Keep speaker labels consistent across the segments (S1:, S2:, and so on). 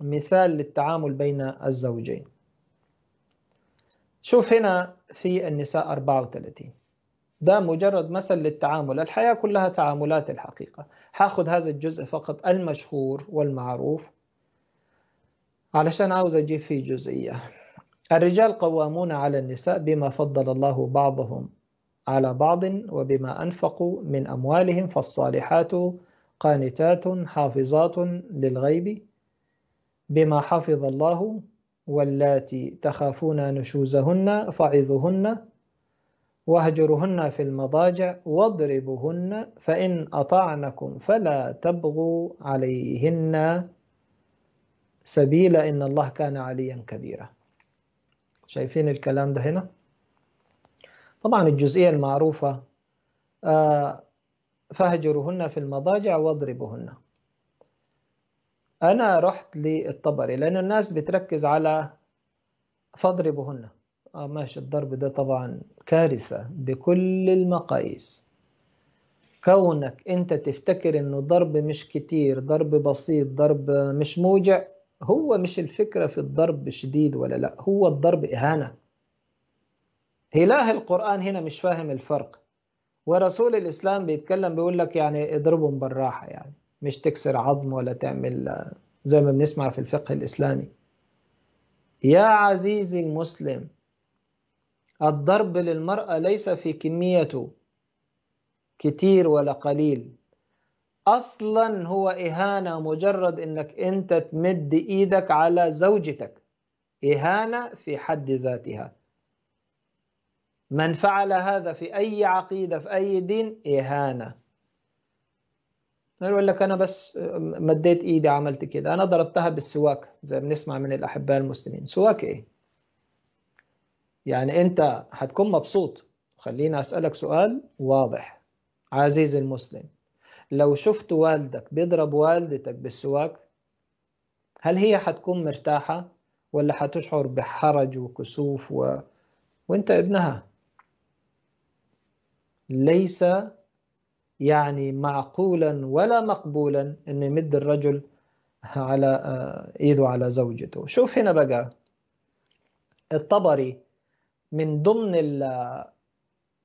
S1: مثال للتعامل بين الزوجين شوف هنا في النساء 34 ده مجرد مثل للتعامل الحياة كلها تعاملات الحقيقة هاخد هذا الجزء فقط المشهور والمعروف علشان عاوز أجيب فيه جزئية الرجال قوامون على النساء بما فضل الله بعضهم على بعض وبما أنفقوا من أموالهم فالصالحات قانتات حافظات للغيب بما حفظ الله واللاتي تخافون نشوزهن فعظهن واهجرهن في المضاجع واضربوهن فإن أطعنكم فلا تبغوا عليهن سبيلا إن الله كان عليا كبيرا شايفين الكلام ده هنا طبعا الجزئية المعروفة آه، فهجرهن في المضاجع واضربوهن انا رحت للطبري لان الناس بتركز على فاضربهن اه ماشي الضرب ده طبعا كارثه بكل المقاييس كونك انت تفتكر انه ضرب مش كتير ضرب بسيط ضرب مش موجع هو مش الفكره في الضرب شديد ولا لا هو الضرب اهانه اله القران هنا مش فاهم الفرق ورسول الاسلام بيتكلم بيقول لك يعني اضربهم بالراحه يعني مش تكسر عظم ولا تعمل زي ما بنسمع في الفقه الإسلامي يا عزيزي المسلم الضرب للمرأة ليس في كميته كتير ولا قليل أصلا هو إهانة مجرد أنك أنت تمد إيدك على زوجتك إهانة في حد ذاتها من فعل هذا في أي عقيدة في أي دين إهانة يقول لك انا بس آه، مديت ايدي عملت كده انا ضربتها بالسواك زي بنسمع من الاحباء المسلمين سواك ايه يعني انت هتكون مبسوط خليني اسالك سؤال واضح عزيزي المسلم لو شفت والدك بيضرب والدتك بالسواك هل هي هتكون مرتاحه ولا هتشعر بحرج وكسوف و... وانت ابنها ليس يعني معقولا ولا مقبولا أن يمد الرجل على آه، إيده على زوجته شوف هنا بقى الطبري من ضمن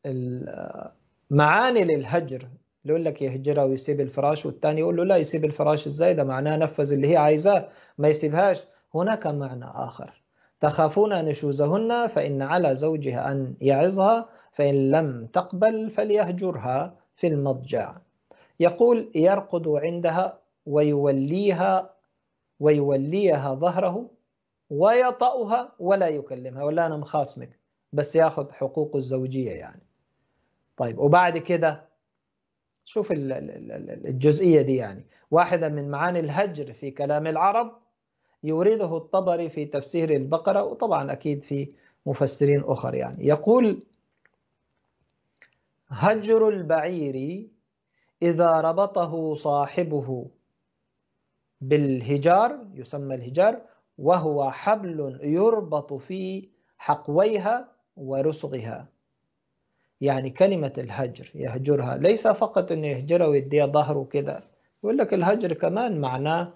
S1: المعاني للهجر يقول لك يهجرها ويسيب الفراش والثاني يقول له لا يسيب الفراش ازاي ده معناه نفذ اللي هي عايزاه ما يسيبهاش هناك معنى آخر تخافون نشوزهن فإن على زوجها أن يعظها فإن لم تقبل فليهجرها في المضجع يقول يرقد عندها ويوليها ويوليها ظهره ويطأها ولا يكلمها ولا أنا مخاصمك بس ياخذ حقوقه الزوجية يعني طيب وبعد كده شوف الجزئية دي يعني واحدة من معاني الهجر في كلام العرب يورده الطبري في تفسير البقرة وطبعا أكيد في مفسرين أخر يعني يقول هجر البعير إذا ربطه صاحبه بالهجار يسمى الهجار وهو حبل يربط في حقويها ورسغها يعني كلمة الهجر يهجرها ليس فقط أن يهجرها ويديها ظهره كذا يقول لك الهجر كمان معناه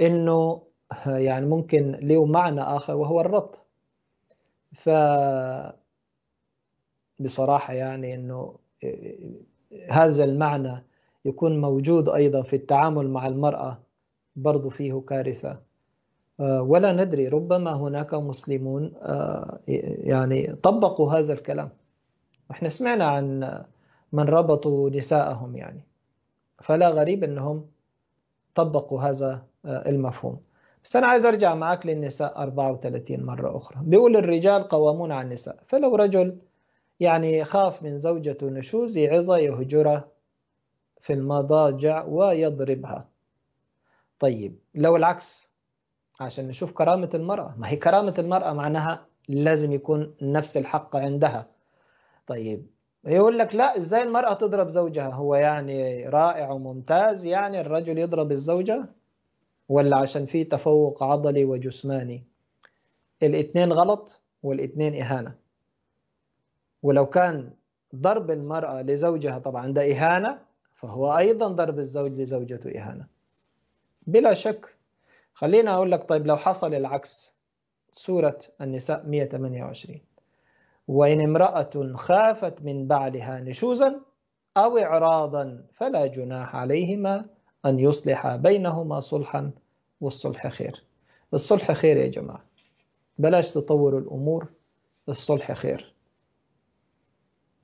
S1: أنه يعني ممكن له معنى آخر وهو الربط ف بصراحه يعني انه آه، آه، هذا المعنى يكون موجود ايضا في التعامل مع المراه برضو فيه كارثه آه، ولا ندري ربما هناك مسلمون يعني طبقوا هذا الكلام احنا سمعنا عن من ربطوا نساءهم يعني فلا غريب انهم طبقوا هذا المفهوم بس انا عايز ارجع معك للنساء 34 مره اخرى بيقول الرجال قوامون على النساء فلو رجل يعني يخاف من زوجته نشوز يعظة يهجرها في المضاجع ويضربها طيب لو العكس عشان نشوف كرامة المرأة ما هي كرامة المرأة معناها لازم يكون نفس الحق عندها طيب يقول لك لا ازاي المرأة تضرب زوجها هو يعني رائع وممتاز يعني الرجل يضرب الزوجة ولا عشان في تفوق عضلي وجسماني الاثنين غلط والاثنين إهانة ولو كان ضرب المرأة لزوجها طبعا ده إهانة فهو أيضا ضرب الزوج لزوجته إهانة بلا شك خلينا أقول لك طيب لو حصل العكس سورة النساء 128 وإن امرأة خافت من بعلها نشوزا أو إعراضا فلا جناح عليهما أن يصلح بينهما صلحا والصلح خير الصلح خير يا جماعة بلاش تطور الأمور الصلح خير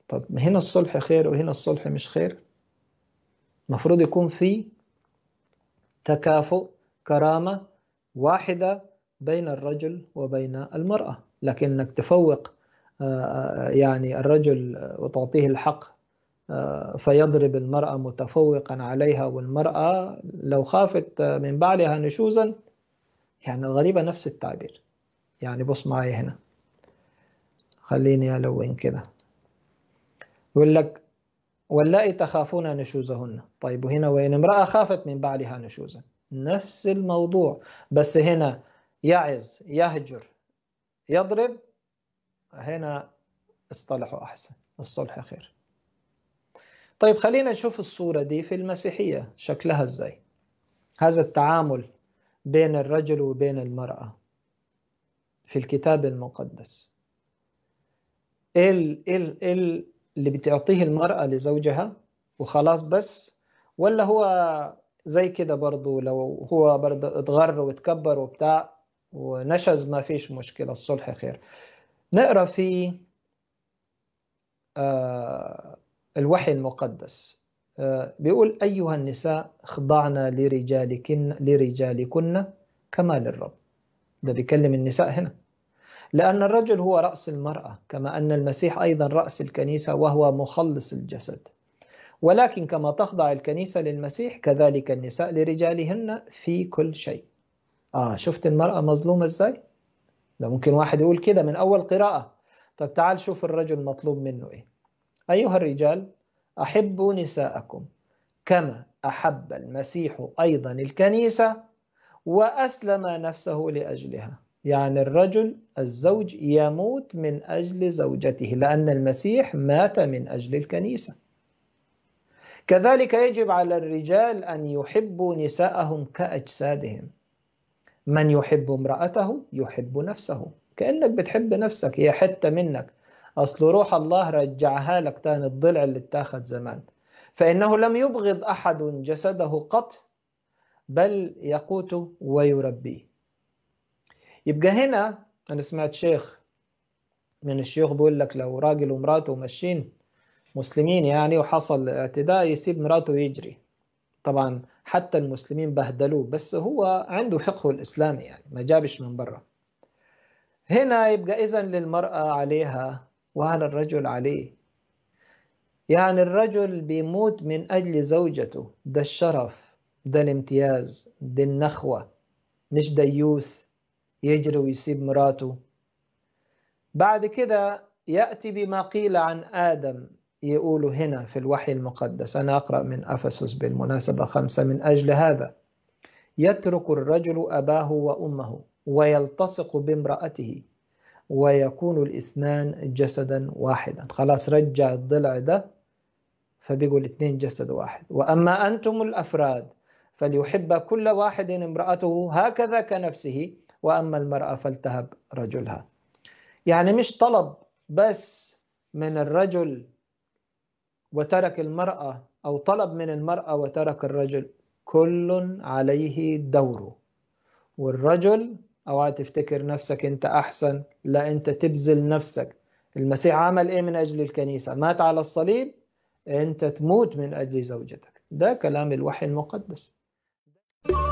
S1: طب هنا الصلح خير وهنا الصلح مش خير المفروض يكون في تكافؤ كرامة واحدة بين الرجل وبين المرأة لكنك تفوق آه، آه، يعني الرجل وتعطيه الحق آه، فيضرب المرأة متفوقا عليها والمرأة لو خافت من بعدها نشوزا يعني الغريبة نفس التعبير يعني بص معي هنا خليني ألون كده يقول لك واللائي تخافون نشوزهن طيب وهنا وين امرأة خافت من بعلها نشوزا نفس الموضوع بس هنا يعز يهجر يضرب هنا اصطلحوا أحسن الصلح خير طيب خلينا نشوف الصورة دي في المسيحية شكلها ازاي هذا التعامل بين الرجل وبين المرأة في الكتاب المقدس ال ال ال اللي بتعطيه المرأة لزوجها وخلاص بس ولا هو زي كده برضه لو هو برضه اتغر واتكبر وبتاع ونشز ما فيش مشكلة الصلح خير نقرأ في آه، الوحي المقدس آه، بيقول أيها النساء خضعنا لرجالكن لرجالكن كما للرب ده بيكلم النساء هنا لأن الرجل هو رأس المرأة كما أن المسيح أيضا رأس الكنيسة وهو مخلص الجسد ولكن كما تخضع الكنيسة للمسيح كذلك النساء لرجالهن في كل شيء آه شفت المرأة مظلومة إزاي؟ ده ممكن واحد يقول كده من أول قراءة طب تعال شوف الرجل مطلوب منه إيه أيها الرجال أحبوا نساءكم كما أحب المسيح أيضا الكنيسة وأسلم نفسه لأجلها يعني الرجل الزوج يموت من أجل زوجته لأن المسيح مات من أجل الكنيسة كذلك يجب على الرجال أن يحبوا نساءهم كأجسادهم من يحب امرأته يحب نفسه كأنك بتحب نفسك هي حتة منك أصل روح الله رجعها لك تاني الضلع اللي اتاخد زمان فإنه لم يبغض أحد جسده قط بل يقوته ويربيه يبقى هنا أنا سمعت شيخ من الشيوخ بيقول لك لو راجل ومراته ماشيين مسلمين يعني وحصل اعتداء يسيب مراته ويجري طبعا حتى المسلمين بهدلوه بس هو عنده فقه الإسلامي يعني ما جابش من بره هنا يبقى إذا للمرأة عليها وعلى الرجل عليه يعني الرجل بيموت من أجل زوجته ده الشرف ده الامتياز ده النخوة مش ديوث يجري ويسيب مراته بعد كده يأتي بما قيل عن آدم يقول هنا في الوحي المقدس أنا أقرأ من أفسس بالمناسبة خمسة من أجل هذا يترك الرجل أباه وأمه ويلتصق بامرأته ويكون الاثنان جسدا واحدا خلاص رجع الضلع ده فبيقول الاثنين جسد واحد وأما أنتم الأفراد فليحب كل واحد امرأته هكذا كنفسه وأما المرأة فلتهب رجلها يعني مش طلب بس من الرجل وترك المرأة أو طلب من المرأة وترك الرجل كل عليه دوره والرجل اوعى تفتكر نفسك انت احسن لا انت تبذل نفسك المسيح عمل ايه من اجل الكنيسه مات على الصليب انت تموت من اجل زوجتك ده كلام الوحي المقدس you